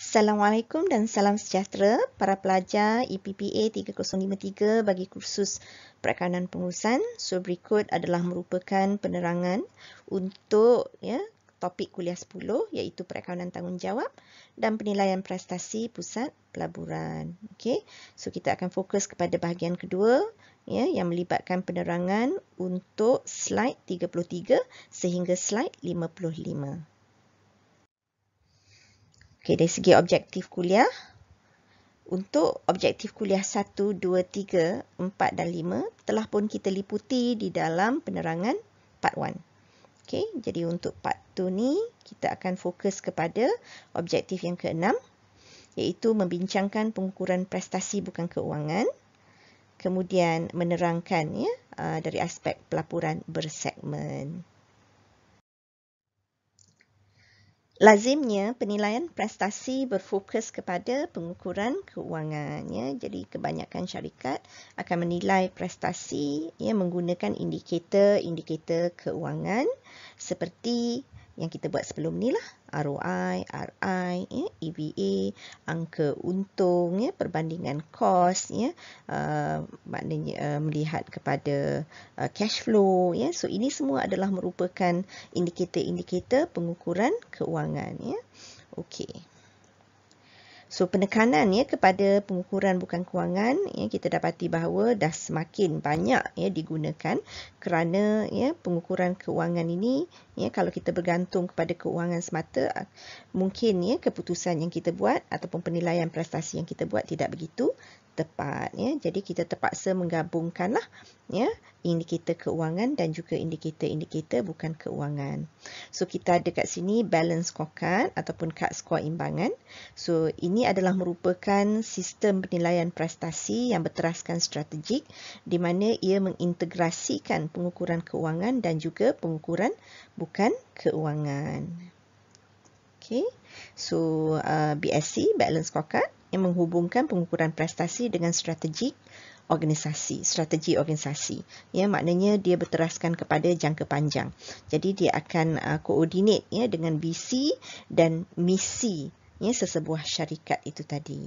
Assalamualaikum dan salam sejahtera para pelajar EPPA 3053 bagi kursus perakanan pengurusan. So berikut adalah merupakan penerangan untuk ya topik kuliah 10 iaitu perakanan tanggungjawab dan penilaian prestasi pusat pelaburan. Okay, So kita akan fokus kepada bahagian kedua ya yang melibatkan penerangan untuk slide 33 sehingga slide 55. Okey, dari segi objektif kuliah, untuk objektif kuliah 1, 2, 3, 4 dan 5 telah pun kita liputi di dalam penerangan part 1. Okey, jadi untuk part 2 ni kita akan fokus kepada objektif yang keenam iaitu membincangkan pengukuran prestasi bukan keuangan. Kemudian menerangkan ya ah, dari aspek pelaporan bersegmen. Lazimnya penilaian prestasi berfokus kepada pengukuran keuangannya. Jadi kebanyakan syarikat akan menilai prestasi ya, menggunakan indikator-indikator keuangan seperti yang kita buat sebelum ni lah. ROI, RI, ya, EVA, angka untung, ya, perbandingan kos, ya, uh, maknanya uh, melihat kepada uh, cash flow. Ya. So, ini semua adalah merupakan indikator-indikator pengukuran keuangan. Ya. Okey. So penekanan ya kepada pengukuran bukan kewangan ya kita dapati bahawa dah semakin banyak ya digunakan kerana ya pengukuran kewangan ini ya kalau kita bergantung kepada kewangan semata ah, mungkin ya keputusan yang kita buat ataupun penilaian prestasi yang kita buat tidak begitu tepat. Ya. Jadi kita terpaksa menggabungkanlah ya, indikator keuangan dan juga indikator-indikator bukan keuangan. So kita ada kat sini balance scorecard ataupun card score imbangan. So ini adalah merupakan sistem penilaian prestasi yang berteraskan strategik di mana ia mengintegrasikan pengukuran keuangan dan juga pengukuran bukan keuangan. Okay. So uh, BSC, balance scorecard yang menghubungkan pengukuran prestasi dengan strategi organisasi, strategi organisasi. Ya, maknanya dia berteraskan kepada jangka panjang. Jadi dia akan uh, koordinat ya dengan visi dan misi ya sesebuah syarikat itu tadi.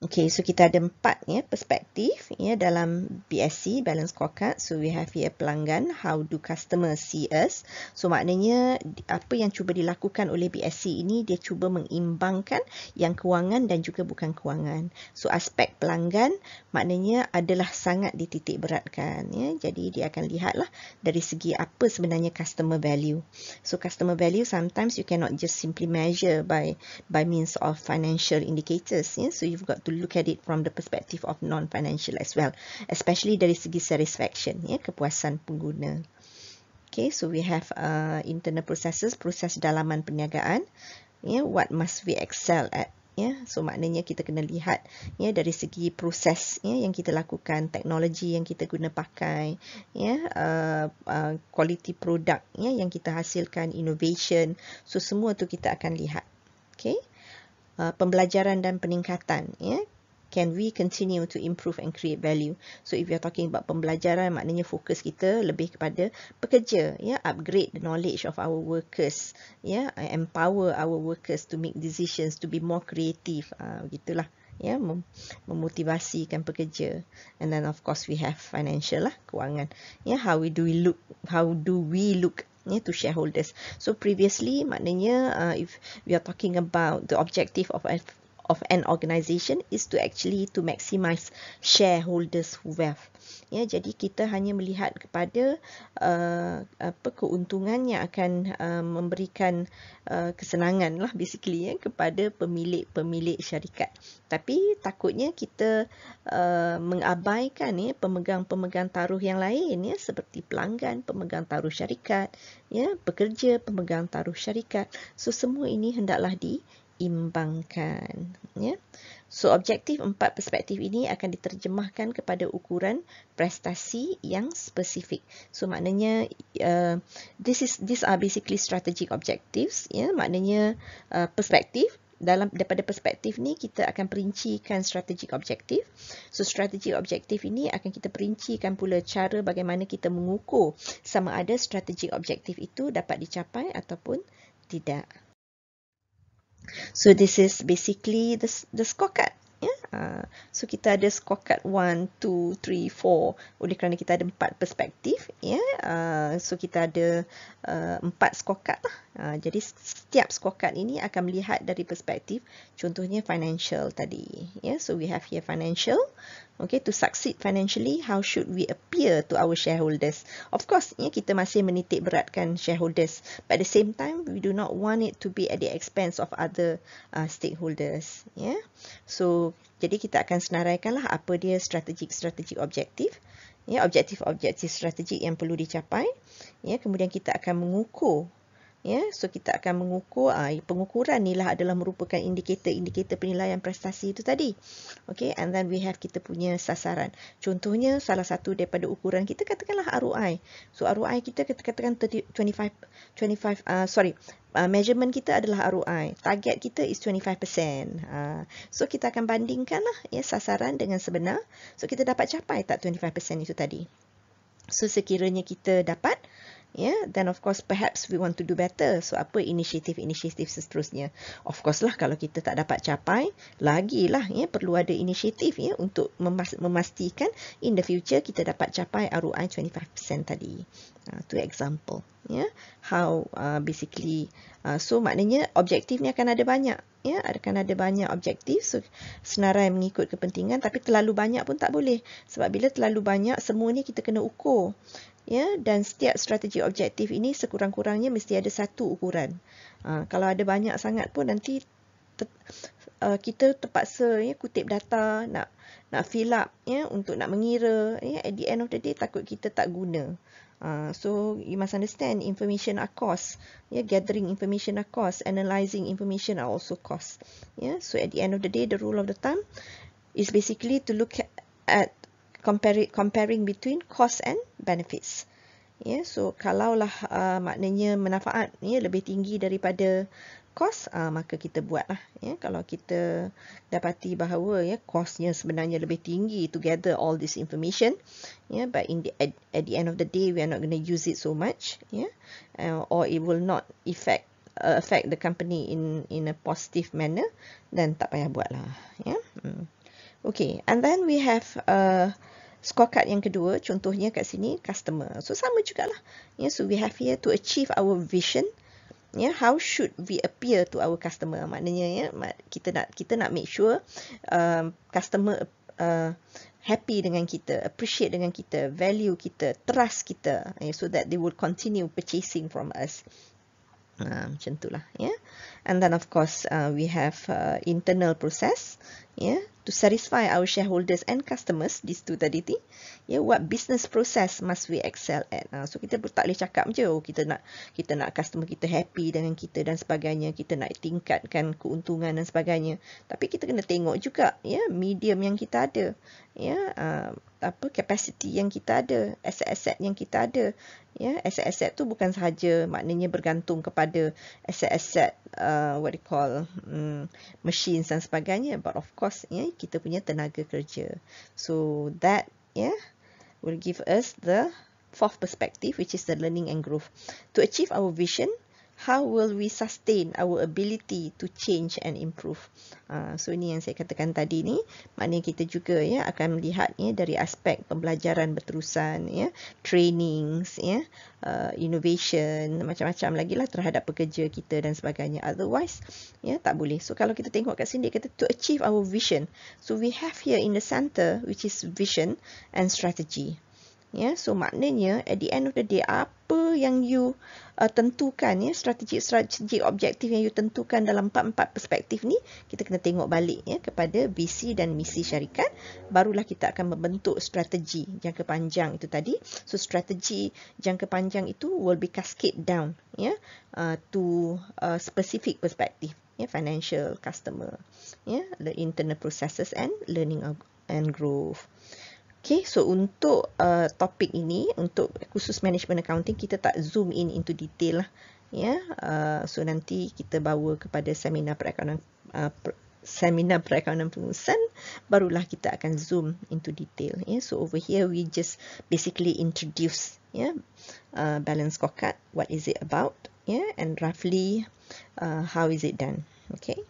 Okay, so kita ada empat ya, perspektif ya, dalam BSC, Balance Scorecard. So, we have here pelanggan, how do customers see us. So, maknanya apa yang cuba dilakukan oleh BSC ini, dia cuba mengimbangkan yang kewangan dan juga bukan kewangan. So, aspek pelanggan maknanya adalah sangat dititik beratkan. Ya. Jadi, dia akan lihatlah dari segi apa sebenarnya customer value. So, customer value sometimes you cannot just simply measure by by means of financial indicators. Ya. So, you've got to to look at it from the perspective of non-financial as well, especially dari segi satisfaction, ya, kepuasan pengguna. Okay, so we have uh, internal processes, proses dalaman perniagaan. Ya, what must we excel at? Ya, so maknanya kita kena lihat ya dari segi proses ya, yang kita lakukan, teknologi yang kita guna pakai, ya, uh, uh, quality product ya, yang kita hasilkan, innovation. So semua tu kita akan lihat. Okay. Uh, pembelajaran dan peningkatan. Ya? Can we continue to improve and create value? So if you're talking about pembelajaran, maknanya fokus kita lebih kepada pekerja, ya, upgrade the knowledge of our workers, ya, empower our workers to make decisions, to be more creative, uh, gitulah, ya, mem memotivasikan pekerja. And then of course we have financial lah, kewangan, ya, how we do we look, how do we look yeah, to shareholders. So previously, maknanya uh, if we are talking about the objective of of an organisation is to actually to maximise shareholders' wealth. Ya, jadi kita hanya melihat kepada uh, apa keuntungan yang akan uh, memberikan uh, kesenangan lah, basically ya, kepada pemilik-pemilik syarikat. Tapi takutnya kita uh, mengabaikan ya pemegang-pemegang taruh yang lain ya seperti pelanggan, pemegang taruh syarikat, ya pekerja, pemegang taruh syarikat. So semua ini hendaklah di imbangkan. Ya? So, objektif empat perspektif ini akan diterjemahkan kepada ukuran prestasi yang spesifik. So, maknanya, uh, this is these are basically strategic objectives. Ya? Maknanya, uh, perspektif. Dalam daripada perspektif ni kita akan perincikan strategic objective. So strategic objective ini akan kita perincikan pula cara bagaimana kita mengukur sama ada strategic objective itu dapat dicapai ataupun tidak. So this is basically the the scorecard. Yeah. Ya. Uh, so kita ada scorecard one, two, three, four. Oleh kerana kita ada empat perspektif yeah. Ya. uh, So kita ada uh, ah, 4 scorecard lah Ha, jadi setiap scorecard ini akan melihat dari perspektif contohnya financial tadi. Yeah, so we have here financial. Okay, to succeed financially, how should we appear to our shareholders? Of course, yeah, kita masih menitik beratkan shareholders. But at the same time, we do not want it to be at the expense of other uh, stakeholders. Yeah, so jadi kita akan senaraikanlah apa dia strategic strategic objective. Ya, objektif-objektif strategik yang perlu dicapai. Ya, kemudian kita akan mengukur Ya, so kita akan mengukur ah pengukuran inilah adalah merupakan indikator-indikator penilaian prestasi itu tadi. Okay, and then we have kita punya sasaran. Contohnya salah satu daripada ukuran kita katakanlah ROI. So ROI kita kita katakan 25 25 ah uh, sorry, uh, measurement kita adalah ROI. Target kita is 25%. Uh, ah, so kita akan bandingkanlah ya sasaran dengan sebenar. So kita dapat capai tak 25% itu tadi. So sekiranya kita dapat yeah then of course perhaps we want to do better so apa inisiatif inisiatif seterusnya of course lah kalau kita tak dapat capai lagilah ya yeah, perlu ada inisiatif ya yeah, untuk memastikan in the future kita dapat capai ROI 25% tadi uh, ah, to example ya yeah, how uh, basically uh, so maknanya objektif ni akan ada banyak ya akan ada banyak objektif so, senarai mengikut kepentingan tapi terlalu banyak pun tak boleh sebab bila terlalu banyak semua ni kita kena ukur ya dan setiap strategi objektif ini sekurang-kurangnya mesti ada satu ukuran ha, kalau ada banyak sangat pun nanti ter, uh, kita terpaksa ya, kutip data nak nak fill up ya untuk nak mengira ya at the end of the day takut kita tak guna Uh, so you must understand information are cost. Yeah, gathering information are cost. Analyzing information are also cost. Yeah, so at the end of the day, the rule of the thumb is basically to look at compare, comparing between cost and benefits. Ya, yeah, so kalaulah uh, maknanya manfaat ya yeah, lebih tinggi daripada kos, uh, maka kita buatlah. Ya, yeah, kalau kita dapati bahawa ya yeah, kosnya sebenarnya lebih tinggi together all this information, ya, yeah, but in the at, at the end of the day we are not going to use it so much, ya, yeah, uh, or it will not affect uh, affect the company in in a positive manner, then tak payah buatlah, ya. Yeah? Hmm. Okay, and then we have a uh, scorecard yang kedua. Contohnya kat sini, customer. So, sama lah. Yeah, so, we have here to achieve our vision. Yeah, how should we appear to our customer? Maknanya, yeah, kita nak kita nak make sure um, customer uh, happy dengan kita, appreciate dengan kita, value kita, trust kita yeah, so that they will continue purchasing from us. Ah, macam itulah yeah? and then of course uh, we have uh, internal process yeah? to satisfy our shareholders and customers This two tadi ya yeah? what business process must we excel at uh, so kita tak boleh cakap je oh, kita nak kita nak customer kita happy dengan kita dan sebagainya kita nak tingkatkan keuntungan dan sebagainya tapi kita kena tengok juga yeah? medium yang kita ada yeah? Ya, uh, apa capacity yang kita ada asset-asset yang kita ada Ya, aset-aset tu bukan sahaja maknanya bergantung kepada aset-aset uh, what they call um, machines dan sebagainya but of course ya yeah, kita punya tenaga kerja. So that yeah will give us the fourth perspective which is the learning and growth. To achieve our vision, how will we sustain our ability to change and improve? Uh, so ini yang saya katakan tadi ni, maknanya kita juga ya akan melihat ya dari aspek pembelajaran berterusan ya, trainings ya, uh, innovation macam-macam lagi lah terhadap pekerja kita dan sebagainya. Otherwise ya tak boleh. So kalau kita tengok kat sini kita to achieve our vision. So we have here in the center which is vision and strategy ya yeah, so maknanya at the end of the day apa yang you uh, tentukan ya yeah, strategi strategi objektif yang you tentukan dalam empat-empat perspektif ni kita kena tengok balik ya yeah, kepada visi dan misi syarikat barulah kita akan membentuk strategi jangka panjang itu tadi so strategi jangka panjang itu will be cascade down ya yeah, uh, to uh, specific perspektif, ya yeah, financial customer ya yeah, the internal processes and learning and growth Okay, so untuk uh, topik ini, untuk khusus management accounting, kita tak zoom in into detail lah. Yeah? Uh, so, nanti kita bawa kepada seminar perakaunan uh, seminar perakaunan pengurusan, barulah kita akan zoom into detail. Yeah? So, over here, we just basically introduce yeah, uh, balance scorecard, what is it about, yeah, and roughly uh, how is it done. Okay.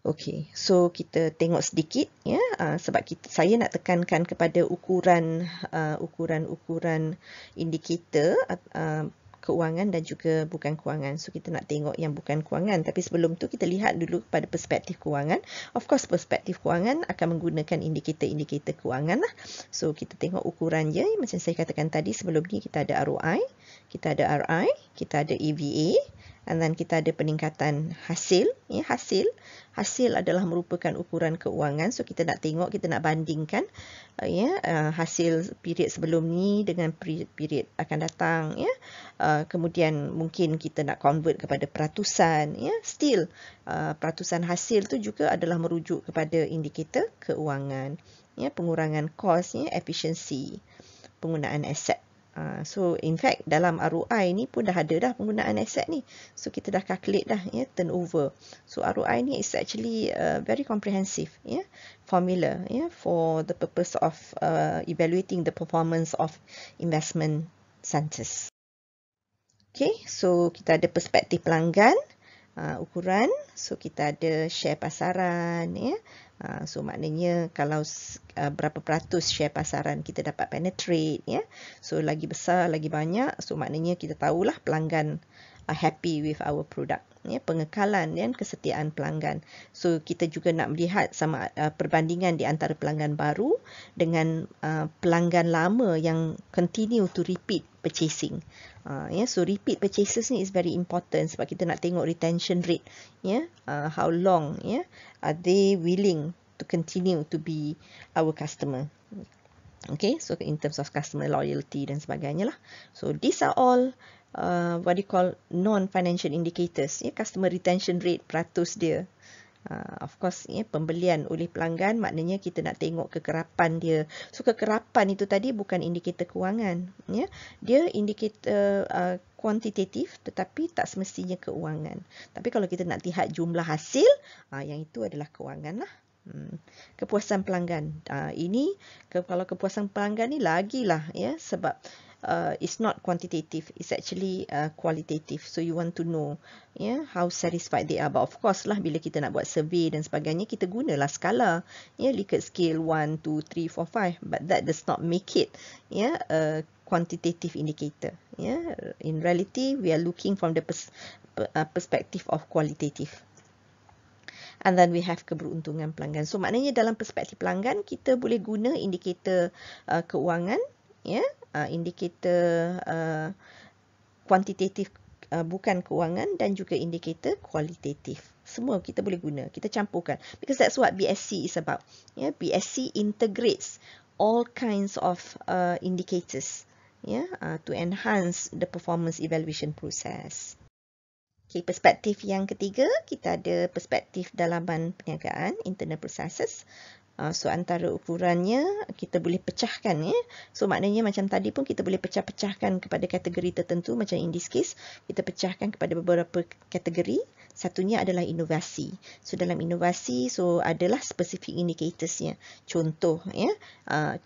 Okey, so kita tengok sedikit ya uh, sebab kita, saya nak tekankan kepada ukuran uh, ukuran-ukuran indikator uh, ah, keuangan dan juga bukan keuangan. So kita nak tengok yang bukan keuangan tapi sebelum tu kita lihat dulu pada perspektif keuangan. Of course perspektif keuangan akan menggunakan indikator-indikator keuangan lah. So kita tengok ukurannya. macam saya katakan tadi sebelum ni kita ada ROI kita ada RI, kita ada EVA and then kita ada peningkatan hasil. Ya, hasil hasil adalah merupakan ukuran keuangan. So, kita nak tengok, kita nak bandingkan uh, ya, uh, hasil period sebelum ni dengan period akan datang. Ya. Uh, kemudian mungkin kita nak convert kepada peratusan. Ya. Still, uh, peratusan hasil tu juga adalah merujuk kepada indikator keuangan. Ya, pengurangan kos, ya, efisiensi penggunaan aset. Ha, so in fact dalam ROI ni pun dah ada dah penggunaan aset ni. So kita dah calculate dah ya yeah, turnover. So ROI ni is actually uh, very comprehensive ya yeah, formula ya yeah, for the purpose of uh, evaluating the performance of investment centers. Okay, so kita ada perspektif pelanggan, uh, ukuran, so kita ada share pasaran ya. Yeah. Ha, so maknanya kalau uh, berapa peratus share pasaran kita dapat penetrate ya yeah? so lagi besar lagi banyak so maknanya kita tahulah pelanggan uh, happy with our product ya pengekalan dan ya, kesetiaan pelanggan. So kita juga nak melihat sama uh, perbandingan di antara pelanggan baru dengan uh, pelanggan lama yang continue to repeat purchasing. Uh, ya so repeat purchases ni is very important sebab kita nak tengok retention rate ya uh, how long ya are they willing to continue to be our customer. Okay, so in terms of customer loyalty dan sebagainya lah. So these are all uh, what do you call non-financial indicators, ya, customer retention rate, peratus dia. Uh, of course, ya, pembelian oleh pelanggan maknanya kita nak tengok kekerapan dia. So, kekerapan itu tadi bukan indikator kewangan. Ya. Dia indikator uh, kuantitatif uh, tetapi tak semestinya kewangan. Tapi kalau kita nak lihat jumlah hasil, uh, yang itu adalah kewangan lah. Hmm. Kepuasan pelanggan. Uh, ini, ke, kalau kepuasan pelanggan ni lagi lah, ya, sebab uh, it's not quantitative, it's actually uh, qualitative. So you want to know yeah, how satisfied they are. But of course lah, bila kita nak buat survey dan sebagainya, kita gunalah skala. Yeah, Likert scale 1, 2, 3, 4, 5. But that does not make it yeah, a quantitative indicator. Yeah, In reality, we are looking from the pers per, uh, perspective of qualitative. And then we have keberuntungan pelanggan. So maknanya dalam perspektif pelanggan, kita boleh guna indikator uh, keuangan. Yeah? uh, indikator uh, kuantitatif uh, uh, bukan kewangan dan juga indikator kualitatif. Semua kita boleh guna. Kita campurkan. Because that's what BSC is about. Yeah, BSC integrates all kinds of uh, indicators yeah, uh, to enhance the performance evaluation process. Okay, perspektif yang ketiga, kita ada perspektif dalaman perniagaan, internal processes. Ah, so antara ukurannya kita boleh pecahkan ya. So maknanya macam tadi pun kita boleh pecah-pecahkan kepada kategori tertentu macam in this case kita pecahkan kepada beberapa kategori. Satunya adalah inovasi. So dalam inovasi so adalah specific indicatorsnya. Contoh ya.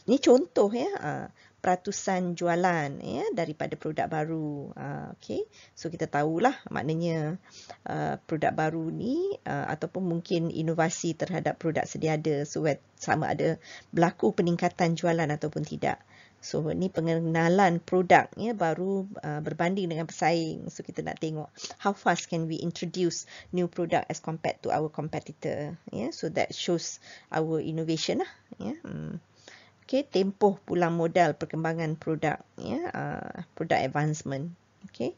ini ah, contoh ya. Ah, peratusan jualan ya daripada produk baru. Uh, ah, okay. So kita tahulah maknanya uh, produk baru ni uh, ataupun mungkin inovasi terhadap produk sedia ada so sama ada berlaku peningkatan jualan ataupun tidak. So ni pengenalan produk ya baru uh, berbanding dengan pesaing. So kita nak tengok how fast can we introduce new product as compared to our competitor. Yeah, so that shows our innovation lah. Yeah. Hmm okay, tempoh pulang modal perkembangan produk, yeah, ya, uh, produk advancement. Okay.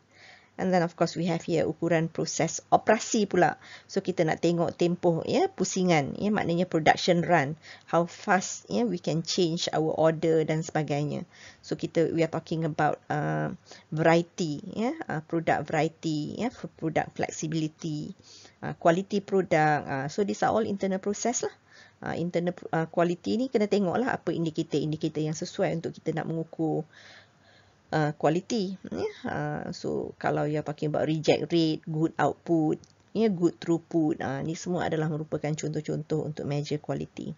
And then of course we have here ukuran proses operasi pula. So kita nak tengok tempoh ya pusingan ya maknanya production run how fast ya we can change our order dan sebagainya. So kita we are talking about uh, variety ya uh, product variety ya product flexibility uh, quality produk. uh, so these are all internal process lah uh, internal uh, quality ni kena tengoklah apa indikator-indikator yang sesuai untuk kita nak mengukur kualiti. Ah, uh, yeah. Ya. uh, so kalau you pakai about reject rate, good output, yeah, good throughput, uh, ni semua adalah merupakan contoh-contoh untuk measure quality.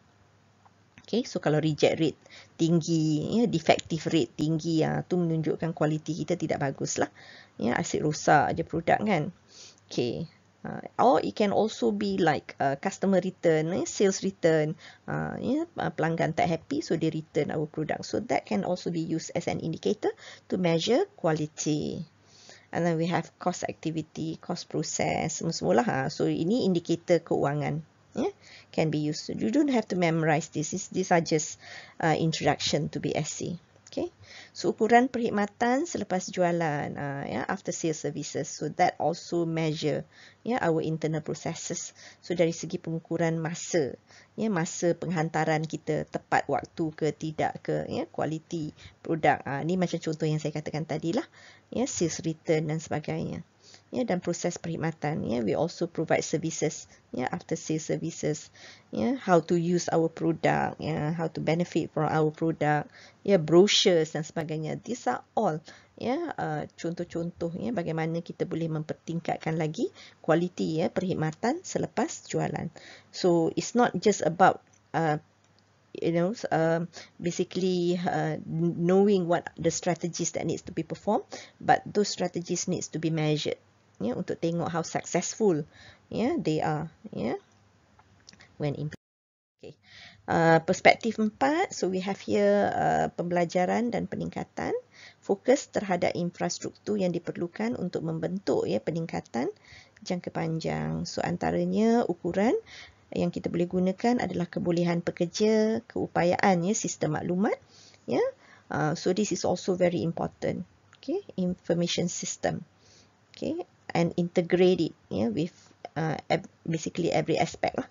Okay, so kalau reject rate tinggi, ya, defective rate tinggi, ya, tu menunjukkan kualiti kita tidak bagus lah. Ya, asyik rosak aja produk kan. Okay, Uh, or it can also be like uh, customer return, eh, sales return, uh, yeah, uh, pelanggan tak happy, so they return our product. So that can also be used as an indicator to measure quality. And then we have cost activity, cost process, semua-semualah. Ha. So ini indikator keuangan. Yeah, can be used. You don't have to memorize this. These are just uh, introduction to BSC. Okay. So, ukuran perkhidmatan selepas jualan, uh, ah, yeah, after sales services. So, that also measure yeah, our internal processes. So, dari segi pengukuran masa, yeah, masa penghantaran kita tepat waktu ke tidak ke, yeah, quality produk. Uh, ah, ini macam contoh yang saya katakan tadilah, yeah, sales return dan sebagainya ya dan proses perkhidmatan ya we also provide services ya after sales services ya how to use our product ya how to benefit from our product ya brochures dan sebagainya these are all ya uh, contoh-contoh ya bagaimana kita boleh mempertingkatkan lagi kualiti ya perkhidmatan selepas jualan so it's not just about uh, you know uh, basically uh, knowing what the strategies that needs to be performed but those strategies needs to be measured ya untuk tengok how successful yeah, they are yeah. when okay uh, perspektif empat, so we have here uh, pembelajaran dan peningkatan fokus terhadap infrastruktur yang diperlukan untuk membentuk ya peningkatan jangka panjang so antaranya ukuran yang kita boleh gunakan adalah kebolehan pekerja keupayaan ya sistem maklumat ya uh, so this is also very important okay information system okay and integrate it yeah, with uh, basically every aspect lah.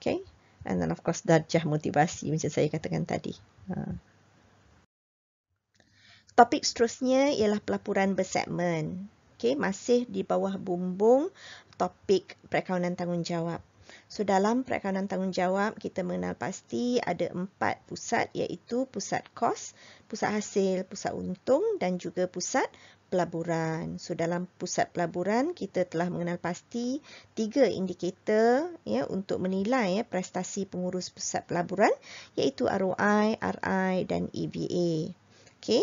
Okay. And then of course darjah motivasi macam saya katakan tadi. Uh. Topik seterusnya ialah pelaporan bersegmen. Okay, masih di bawah bumbung topik perakaunan tanggungjawab. So dalam perakaunan tanggungjawab kita mengenal pasti ada empat pusat iaitu pusat kos, pusat hasil, pusat untung dan juga pusat pelaburan. So dalam pusat pelaburan kita telah mengenal pasti tiga indikator ya untuk menilai ya, prestasi pengurus pusat pelaburan iaitu ROI, RI dan EVA. Okay.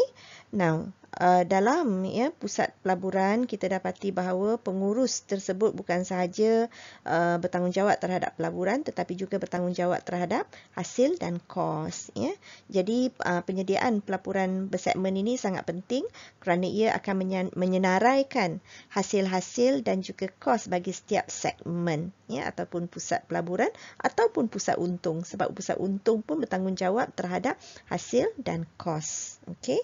Now, uh, dalam ya pusat pelaburan kita dapati bahawa pengurus tersebut bukan sahaja uh, bertanggungjawab terhadap pelaburan tetapi juga bertanggungjawab terhadap hasil dan kos ya. Jadi uh, penyediaan pelaburan bersegmen ini sangat penting kerana ia akan menyenaraikan hasil-hasil dan juga kos bagi setiap segmen ya ataupun pusat pelaburan ataupun pusat untung sebab pusat untung pun bertanggungjawab terhadap hasil dan kos. Okay.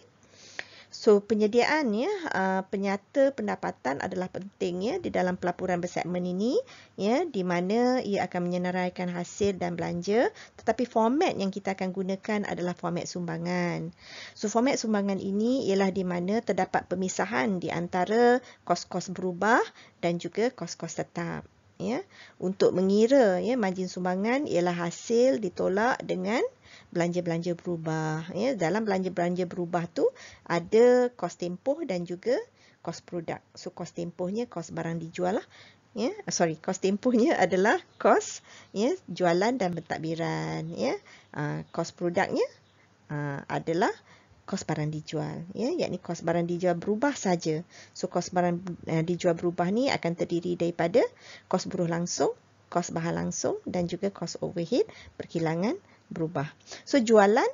So penyediaan ya uh, penyata pendapatan adalah penting ya di dalam pelaporan bersegmen ini ya di mana ia akan menyenaraikan hasil dan belanja tetapi format yang kita akan gunakan adalah format sumbangan. So format sumbangan ini ialah di mana terdapat pemisahan di antara kos-kos berubah dan juga kos-kos tetap ya untuk mengira ya margin sumbangan ialah hasil ditolak dengan belanja-belanja berubah. Ya, dalam belanja-belanja berubah tu ada kos tempoh dan juga kos produk. So kos tempohnya kos barang dijual lah. Ya, sorry, kos tempohnya adalah kos ya, jualan dan pentadbiran. Ya. Uh, kos produknya uh, adalah kos barang dijual. Ya, yakni kos barang dijual berubah saja. So, kos barang uh, dijual berubah ni akan terdiri daripada kos buruh langsung, kos bahan langsung dan juga kos overhead, perkilangan berubah. So, jualan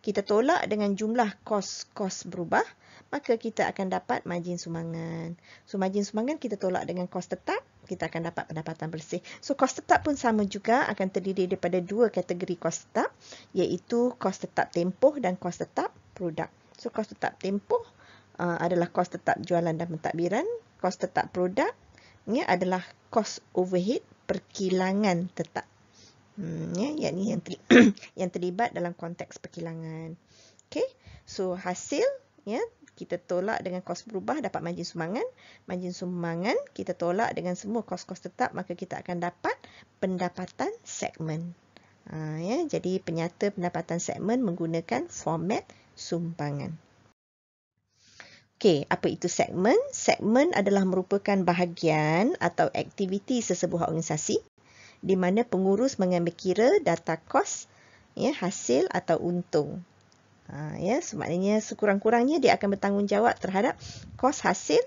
kita tolak dengan jumlah kos-kos berubah, maka kita akan dapat margin sumangan. So, margin sumbangan kita tolak dengan kos tetap, kita akan dapat pendapatan bersih. So, kos tetap pun sama juga akan terdiri daripada dua kategori kos tetap, iaitu kos tetap tempoh dan kos tetap produk. So, kos tetap tempoh uh, adalah kos tetap jualan dan pentadbiran. Kos tetap produk ini adalah kos overhead perkilangan tetap hmm, ya, yang ni yang, ter yang terlibat dalam konteks perkilangan. Okay, so hasil, ya, kita tolak dengan kos berubah dapat margin sumbangan. Margin sumbangan, kita tolak dengan semua kos-kos tetap, maka kita akan dapat pendapatan segmen. Ha, ya, jadi, penyata pendapatan segmen menggunakan format sumbangan. Okay, apa itu segmen? Segmen adalah merupakan bahagian atau aktiviti sesebuah organisasi di mana pengurus mengambil kira data kos, ya, hasil atau untung. Ha, ya, semaknanya sekurang-kurangnya dia akan bertanggungjawab terhadap kos hasil,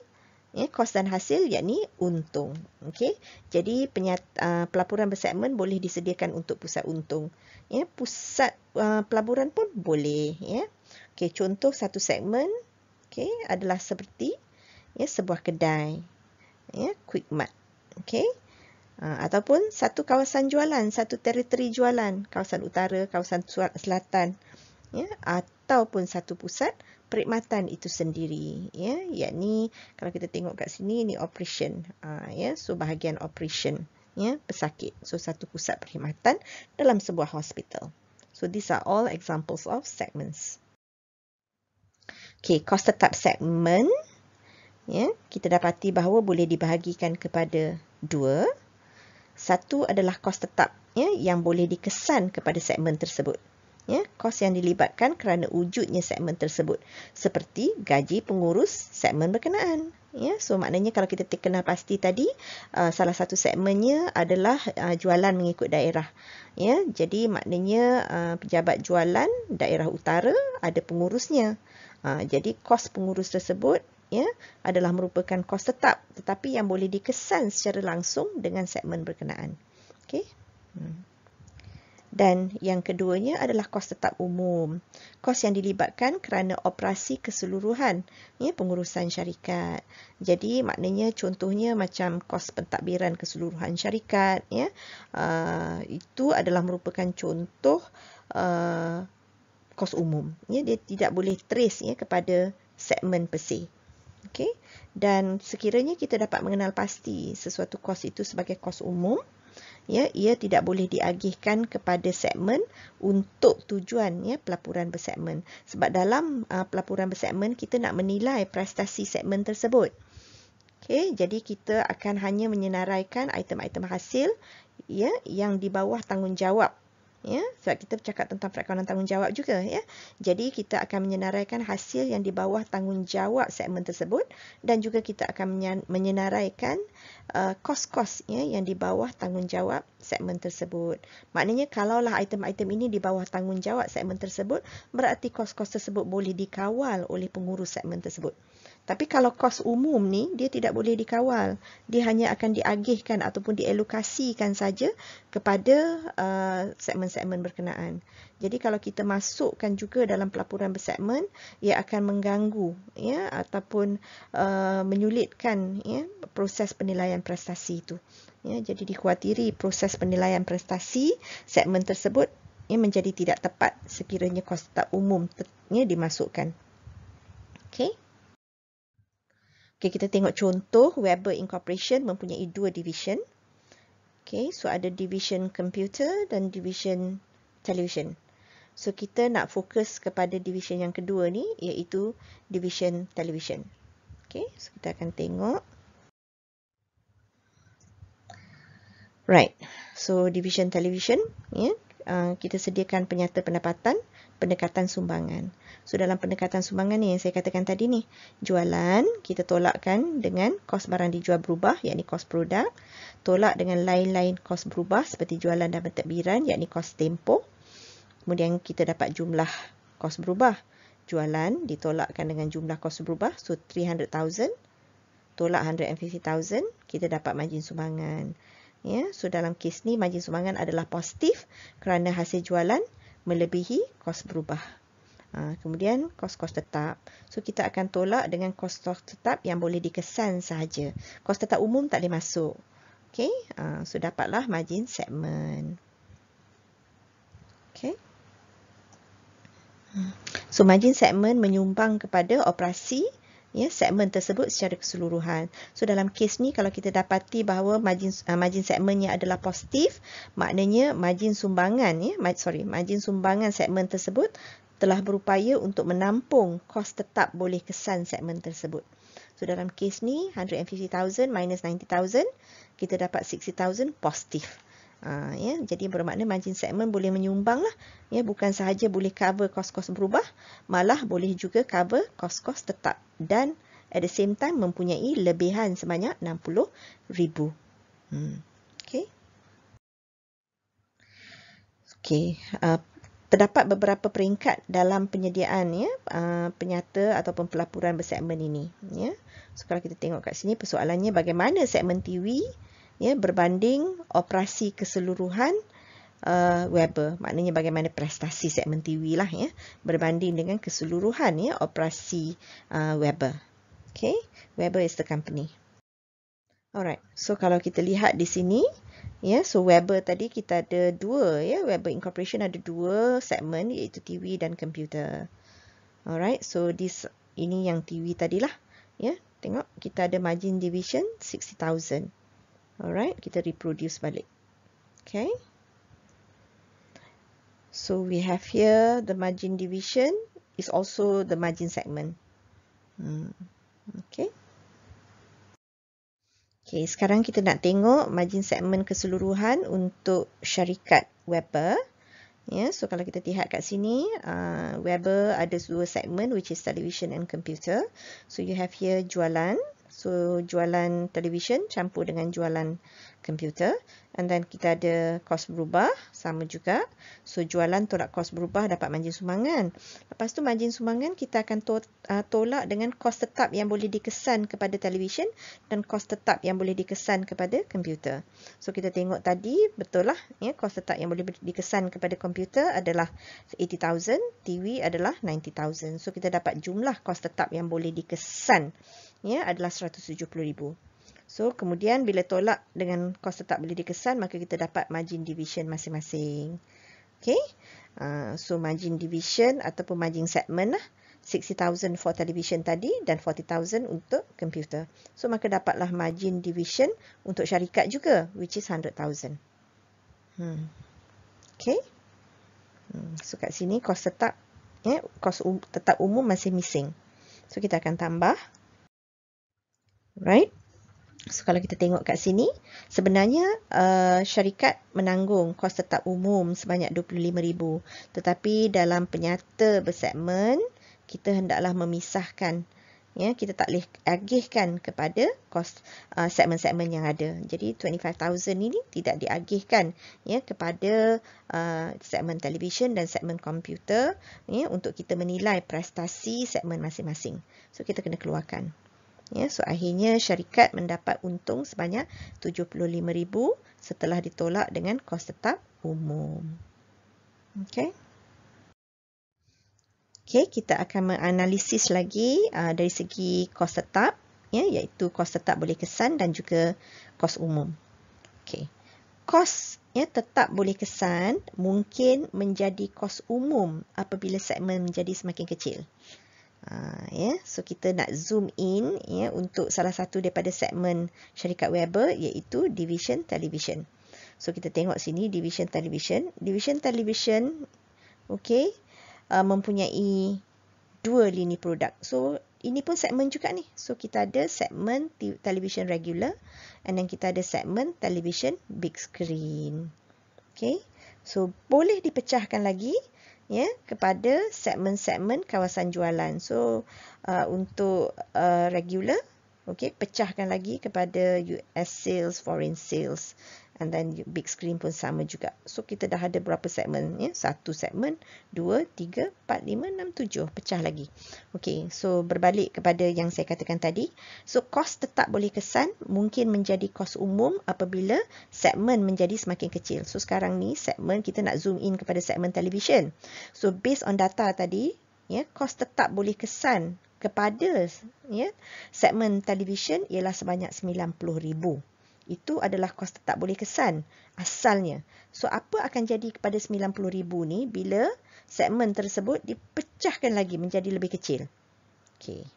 ya, kos dan hasil iaitu untung. Okey. Jadi penyat, uh, pelaburan bersegmen boleh disediakan untuk pusat untung. Ya, pusat uh, pelaburan pun boleh, ya. Okey, contoh satu segmen okey adalah seperti ya sebuah kedai ya quick mart okey Ha, ataupun satu kawasan jualan, satu teritori jualan, kawasan utara, kawasan selatan, ya, ataupun satu pusat perkhidmatan itu sendiri, ya, yakni kalau kita tengok kat sini ni operation, ha, ya, so bahagian operation, ya, pesakit. So satu pusat perkhidmatan dalam sebuah hospital. So these are all examples of segments. Okay, kos tetap segment, ya, kita dapati bahawa boleh dibahagikan kepada dua. Satu adalah kos tetap ya, yang boleh dikesan kepada segmen tersebut. Ya, kos yang dilibatkan kerana wujudnya segmen tersebut seperti gaji pengurus segmen berkenaan. Ya, so maknanya kalau kita terkenal pasti tadi uh, salah satu segmennya adalah uh, jualan mengikut daerah. Ya, jadi maknanya uh, pejabat jualan daerah utara ada pengurusnya. Uh, jadi kos pengurus tersebut ya, adalah merupakan kos tetap tetapi yang boleh dikesan secara langsung dengan segmen berkenaan. Okey. Hmm. Dan yang keduanya adalah kos tetap umum. Kos yang dilibatkan kerana operasi keseluruhan, ya, pengurusan syarikat. Jadi maknanya contohnya macam kos pentadbiran keseluruhan syarikat. Ya, uh, itu adalah merupakan contoh uh, kos umum. Ya, dia tidak boleh trace ya, kepada segmen pesih okey dan sekiranya kita dapat mengenal pasti sesuatu kos itu sebagai kos umum ya ia tidak boleh diagihkan kepada segmen untuk tujuan ya pelaporan bersegmen sebab dalam uh, ah, pelaporan bersegmen kita nak menilai prestasi segmen tersebut okey jadi kita akan hanya menyenaraikan item-item hasil ya yang di bawah tanggungjawab ya sebab kita bercakap tentang perakaman tanggungjawab juga ya jadi kita akan menyenaraikan hasil yang di bawah tanggungjawab segmen tersebut dan juga kita akan menyenaraikan uh, kos-kos uh, ya yang di bawah tanggungjawab segmen tersebut maknanya kalaulah item-item ini di bawah tanggungjawab segmen tersebut berarti kos-kos tersebut boleh dikawal oleh pengurus segmen tersebut tapi kalau kos umum ni, dia tidak boleh dikawal. Dia hanya akan diagihkan ataupun dielokasikan saja kepada uh, segmen-segmen uh, berkenaan. Jadi kalau kita masukkan juga dalam pelaporan bersegmen, ia akan mengganggu ya, ataupun uh, menyulitkan ya, proses penilaian prestasi itu. Ya, jadi dikhawatiri proses penilaian prestasi segmen tersebut ya, menjadi tidak tepat sekiranya kos tak umum ya, dimasukkan. Okay. Okay, kita tengok contoh Weber Incorporation mempunyai dua division. Okay, so ada division computer dan division television. So kita nak fokus kepada division yang kedua ni iaitu division television. Okay, so kita akan tengok. Right, so division television, yeah. Ya. uh, kita sediakan penyata pendapatan pendekatan sumbangan. So dalam pendekatan sumbangan ni yang saya katakan tadi ni, jualan kita tolakkan dengan kos barang dijual berubah yakni kos produk, tolak dengan lain-lain kos berubah seperti jualan dan pentadbiran yakni kos tempo. Kemudian kita dapat jumlah kos berubah. Jualan ditolakkan dengan jumlah kos berubah so 300,000 tolak 150,000 kita dapat margin sumbangan. Ya, so dalam kes ni margin sumbangan adalah positif kerana hasil jualan melebihi kos berubah. Ha, kemudian kos-kos tetap. So kita akan tolak dengan kos-kos tetap yang boleh dikesan saja. Kos tetap umum tak boleh masuk. Okay, ha, so dapatlah margin segmen. Okay. Ha. So margin segmen menyumbang kepada operasi ya segmen tersebut secara keseluruhan. So dalam kes ni kalau kita dapati bahawa margin uh, margin segmennya adalah positif, maknanya margin sumbangan ya mar, sorry, margin sumbangan segmen tersebut telah berupaya untuk menampung kos tetap boleh kesan segmen tersebut. So dalam kes ni 150,000 minus 90,000 kita dapat 60,000 positif. Ha, ya. Jadi bermakna margin segment boleh menyumbang lah. Ya, bukan sahaja boleh cover kos-kos berubah, malah boleh juga cover kos-kos tetap dan at the same time mempunyai lebihan sebanyak RM60,000. Hmm. Okay. Okay. Uh, ah, terdapat beberapa peringkat dalam penyediaan ya, uh, penyata atau pelaporan bersegmen ini. Ya. So, kita tengok kat sini persoalannya bagaimana segmen TV ya, berbanding operasi keseluruhan uh, Weber. Maknanya bagaimana prestasi segmen TV lah ya, berbanding dengan keseluruhan ya, operasi uh, Weber. Okay, Weber is the company. Alright, so kalau kita lihat di sini, ya, so Weber tadi kita ada dua, ya, Weber Incorporation ada dua segmen iaitu TV dan komputer. Alright, so this ini yang TV tadi lah, ya, tengok kita ada margin division sixty thousand. Alright, kita reproduce balik. Okay. So, we have here the margin division is also the margin segment. Hmm. Okay. Okay, sekarang kita nak tengok margin segment keseluruhan untuk syarikat Weber. Yeah, so, kalau kita lihat kat sini, uh, Weber ada dua segment which is television and computer. So, you have here jualan. So, jualan televisyen campur dengan jualan komputer. And then kita ada kos berubah, sama juga. So, jualan tolak kos berubah dapat margin sumbangan. Lepas tu margin sumbangan kita akan to uh, tolak dengan kos tetap yang boleh dikesan kepada televisyen dan kos tetap yang boleh dikesan kepada komputer. So, kita tengok tadi, betul lah. Ya, kos tetap yang boleh dikesan kepada komputer adalah 80,000, TV adalah 90,000. So, kita dapat jumlah kos tetap yang boleh dikesan ya adalah 170,000. So kemudian bila tolak dengan kos tetap beli dikesan maka kita dapat margin division masing-masing. Okay, uh, so margin division ataupun margin segment lah. 60,000 for television tadi dan 40,000 untuk komputer. So, maka dapatlah margin division untuk syarikat juga, which is 100,000. Hmm. Okay. Hmm. So, kat sini kos tetap, eh, kos um, tetap umum masih missing. So, kita akan tambah right? So kalau kita tengok kat sini, sebenarnya uh, syarikat menanggung kos tetap umum sebanyak RM25,000. Tetapi dalam penyata bersegmen, kita hendaklah memisahkan. Ya, kita tak boleh agihkan kepada kos uh, segmen-segmen yang ada. Jadi RM25,000 ini tidak diagihkan ya, kepada uh, segmen televisyen dan segmen komputer ya, untuk kita menilai prestasi segmen masing-masing. So kita kena keluarkan. Ya, so akhirnya syarikat mendapat untung sebanyak 75,000 setelah ditolak dengan kos tetap umum. Okay? Okay, kita akan menganalisis lagi uh, dari segi kos tetap ya, iaitu kos tetap boleh kesan dan juga kos umum. Okey. Kos ya, tetap boleh kesan mungkin menjadi kos umum apabila segmen menjadi semakin kecil. Ha, yeah. So kita nak zoom in yeah, untuk salah satu daripada segmen syarikat Weber iaitu Division Television. So kita tengok sini Division Television. Division Television okay, uh, mempunyai dua lini produk. So ini pun segmen juga ni. So kita ada segmen television regular and then kita ada segmen television big screen. Okay. So boleh dipecahkan lagi ya kepada segmen-segmen kawasan jualan. So uh, untuk uh, regular, okey pecahkan lagi kepada US sales, foreign sales and then big screen pun sama juga. So kita dah ada berapa segmen ya? Satu segmen, dua, tiga, empat, lima, enam, tujuh. Pecah lagi. Okay. so berbalik kepada yang saya katakan tadi. So kos tetap boleh kesan mungkin menjadi kos umum apabila segmen menjadi semakin kecil. So sekarang ni segmen kita nak zoom in kepada segmen televisyen. So based on data tadi, ya, kos tetap boleh kesan kepada ya, segmen televisyen ialah sebanyak 90,000. Itu adalah kos tetap boleh kesan asalnya. So, apa akan jadi kepada RM90,000 ni bila segmen tersebut dipecahkan lagi menjadi lebih kecil? Okay.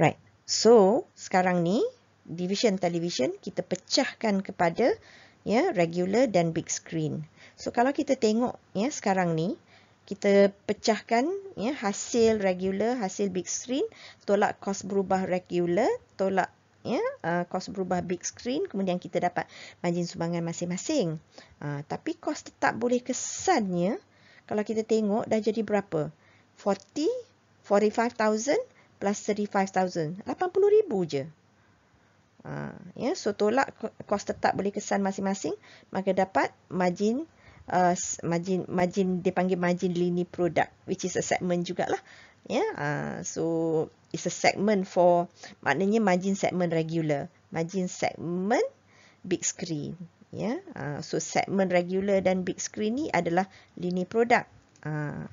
Right. So, sekarang ni, division television kita pecahkan kepada ya regular dan big screen. So, kalau kita tengok ya sekarang ni, kita pecahkan ya hasil regular, hasil big screen, tolak kos berubah regular, tolak ya uh, kos berubah big screen kemudian kita dapat margin sumbangan masing-masing uh, tapi kos tetap boleh kesannya kalau kita tengok dah jadi berapa 40 45000 plus 35000 80000 je uh, ya so tolak kos tetap boleh kesan masing-masing maka dapat margin uh, margin margin dipanggil margin lini produk which is a segment jugalah ya yeah? uh, so is a segment for maknanya margin segment regular margin segment big screen ya yeah. uh, so segment regular dan big screen ni adalah linear product uh, ah,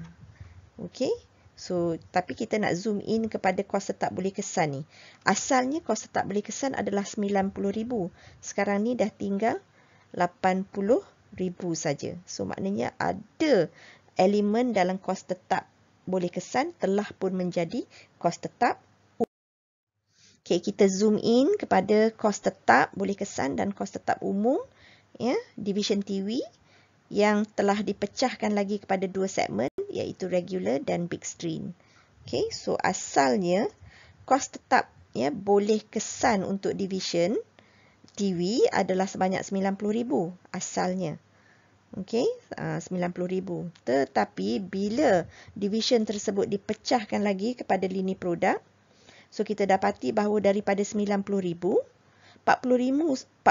okey So, tapi kita nak zoom in kepada kos tetap boleh kesan ni. Asalnya kos tetap boleh kesan adalah RM90,000. Sekarang ni dah tinggal RM80,000 saja. So, maknanya ada elemen dalam kos tetap boleh kesan telah pun menjadi kos tetap. Okey, kita zoom in kepada kos tetap boleh kesan dan kos tetap umum ya, division TV yang telah dipecahkan lagi kepada dua segmen iaitu regular dan big screen. Okay, so asalnya kos tetap ya boleh kesan untuk division TV adalah sebanyak 90,000 asalnya okey ah, uh, 90000 tetapi bila division tersebut dipecahkan lagi kepada lini produk so kita dapati bahawa daripada 90000 40000 45000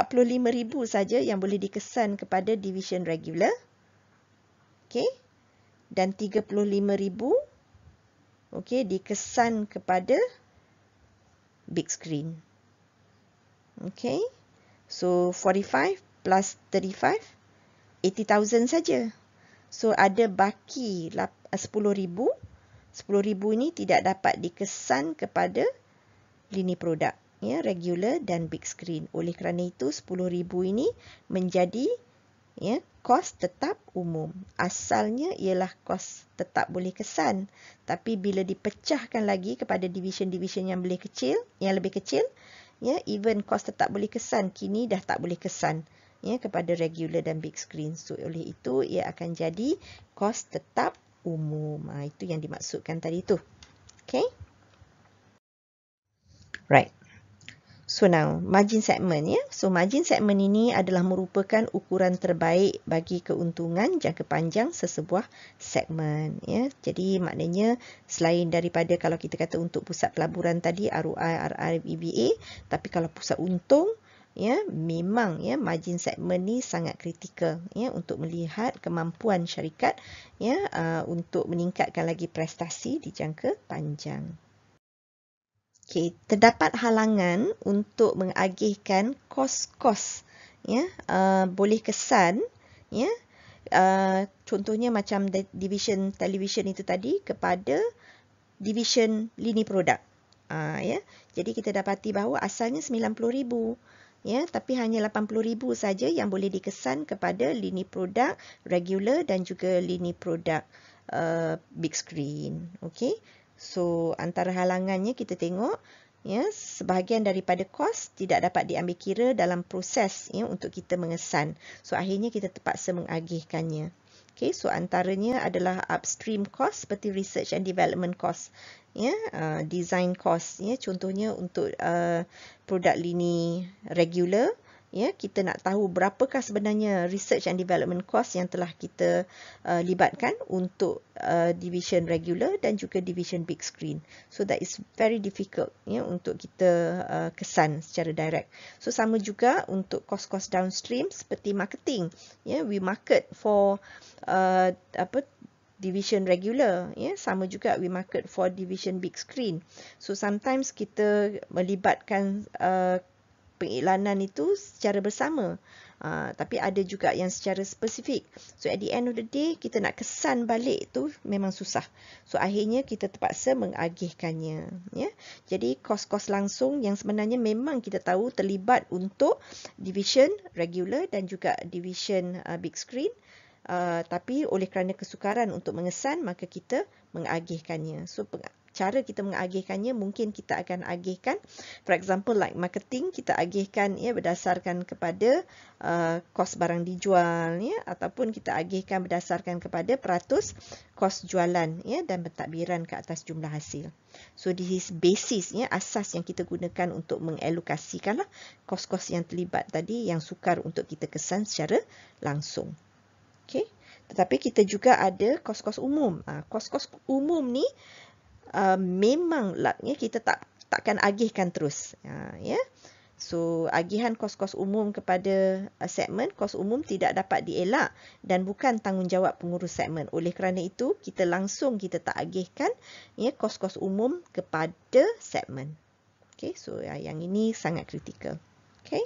saja yang boleh dikesan kepada division regular okey dan 35000 okey dikesan kepada big screen okey so 45 plus 35 80,000 saja. So ada baki 10,000. 10,000 eh, ini tidak dapat dikesan kepada lini produk. Ya, regular dan big screen. Oleh kerana itu, 10,000 ini menjadi ya, kos tetap umum. Asalnya ialah kos tetap boleh kesan. Tapi bila dipecahkan lagi kepada division-division yang lebih kecil, yang lebih kecil, ya, even kos tetap boleh kesan kini dah tak boleh kesan ya kepada regular dan big screen so oleh itu ia akan jadi kos tetap umum ha, itu yang dimaksudkan tadi tu okay right So now, margin segment ya. So margin segment ini adalah merupakan ukuran terbaik bagi keuntungan jangka panjang sesebuah segmen ya. Jadi maknanya selain daripada kalau kita kata untuk pusat pelaburan tadi ROI, RR, EBA, tapi kalau pusat untung ya memang ya margin segmen ni sangat kritikal ya untuk melihat kemampuan syarikat ya uh, untuk meningkatkan lagi prestasi di jangka panjang. Okay, terdapat halangan untuk mengagihkan kos-kos ya uh, boleh kesan ya uh, contohnya macam division television itu tadi kepada division lini produk. Uh, ya. Jadi kita dapati bahawa asalnya 90,000 ya tapi hanya 80000 saja yang boleh dikesan kepada lini produk regular dan juga lini produk uh, big screen okey so antara halangannya kita tengok ya sebahagian daripada kos tidak dapat diambil kira dalam proses ya untuk kita mengesan so akhirnya kita terpaksa mengagihkannya Okay, so antaranya adalah upstream kos seperti research and development kos ya uh, design cost ya contohnya untuk uh, produk lini regular ya kita nak tahu berapakah sebenarnya research and development cost yang telah kita uh, libatkan untuk uh, division regular dan juga division big screen so that is very difficult ya untuk kita uh, kesan secara direct so sama juga untuk cost-cost downstream seperti marketing ya we market for uh, apa division regular ya yeah? sama juga we market for division big screen so sometimes kita melibatkan uh, pengiklanan itu secara bersama uh, tapi ada juga yang secara spesifik so at the end of the day kita nak kesan balik itu memang susah so akhirnya kita terpaksa mengagihkannya yeah? jadi kos-kos langsung yang sebenarnya memang kita tahu terlibat untuk division regular dan juga division uh, big screen Uh, tapi oleh kerana kesukaran untuk mengesan, maka kita mengagihkannya. So, cara kita mengagihkannya mungkin kita akan agihkan for example like marketing kita agihkan ya berdasarkan kepada uh, kos barang dijual ya ataupun kita agihkan berdasarkan kepada peratus kos jualan ya dan pentadbiran ke atas jumlah hasil so this is basis ya asas yang kita gunakan untuk mengelokasikanlah kos-kos yang terlibat tadi yang sukar untuk kita kesan secara langsung Okay. Tetapi kita juga ada kos-kos umum. Ha, kos-kos uh, umum ni uh, memang lapnya kita tak takkan agihkan terus. Uh, ya. Yeah. So, agihan kos-kos umum kepada uh, segmen, kos umum tidak dapat dielak dan bukan tanggungjawab pengurus segmen. Oleh kerana itu, kita langsung kita tak agihkan ya, kos-kos umum kepada segmen. Okay, so uh, yang ini sangat kritikal. Okay.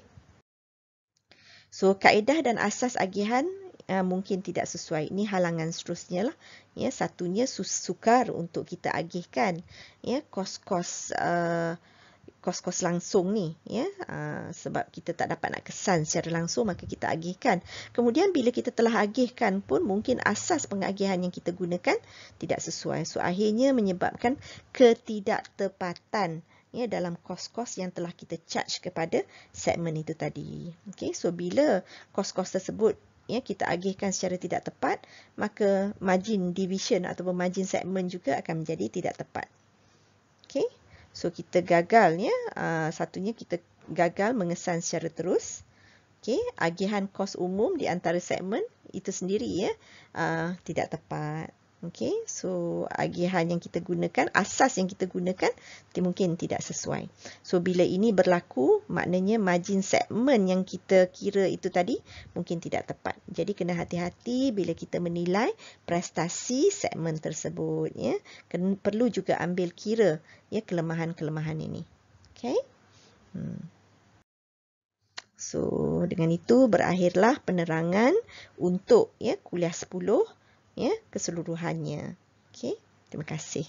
So, kaedah dan asas agihan uh, mungkin tidak sesuai. Ini halangan seterusnya lah. Ya, satunya sukar untuk kita agihkan. Ya, kos-kos ah, kos-kos langsung ni ya ah, sebab kita tak dapat nak kesan secara langsung maka kita agihkan kemudian bila kita telah agihkan pun mungkin asas pengagihan yang kita gunakan tidak sesuai so akhirnya menyebabkan ketidaktepatan ya dalam kos-kos yang telah kita charge kepada segmen itu tadi Okay, so bila kos-kos tersebut ya kita agihkan secara tidak tepat, maka margin division ataupun margin segment juga akan menjadi tidak tepat. Okey. So kita gagal ya. Uh, satunya kita gagal mengesan secara terus. Okey, agihan kos umum di antara segmen itu sendiri ya uh, tidak tepat. Okay, so agihan yang kita gunakan, asas yang kita gunakan mungkin tidak sesuai. So, bila ini berlaku, maknanya margin segmen yang kita kira itu tadi mungkin tidak tepat. Jadi, kena hati-hati bila kita menilai prestasi segmen tersebut. Ya. Kena, perlu juga ambil kira ya, kelemahan-kelemahan ya, ini. Okay. Hmm. So, dengan itu berakhirlah penerangan untuk ya, kuliah 10 ya keseluruhannya. Okey, terima kasih.